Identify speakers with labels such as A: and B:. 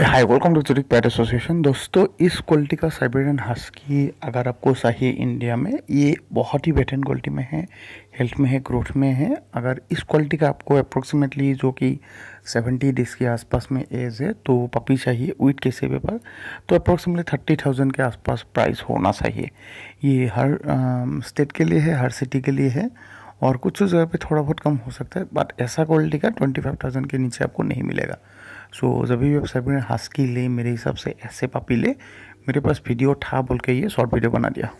A: hi welcome to जुरिक पैट association दोस्तों इस क्वालिटी का साइबेरियन हस्की अगर आपको चाहिए इंडिया में ये बहुत ही बेटर क्वालिटी में है हेल्थ में है ग्रोथ में है अगर इस क्वालिटी का आपको अप्रोक्सीमेटली जो कि सेवेंटी डेज के आसपास में एज है तो पपी चाहिए विथ के सेवे पर तो अप्रोक्सीमेटली थर्टी थाउजेंड के आसपास प्राइस होना चाहिए ये हर स्टेट के लिए है हर सिटी के लिए है और कुछ जगह पे थोड़ा बहुत कम हो सकता है बट ऐसा क्वालिटी का ट्वेंटी फाइव थाउजेंड के नीचे आपको नहीं मिलेगा सो so, जब भी वेबसाइट में हस्की ले मेरे हिसाब से ऐसे पापी ले मेरे पास वीडियो था बोल के ये शॉर्ट वीडियो बना दिया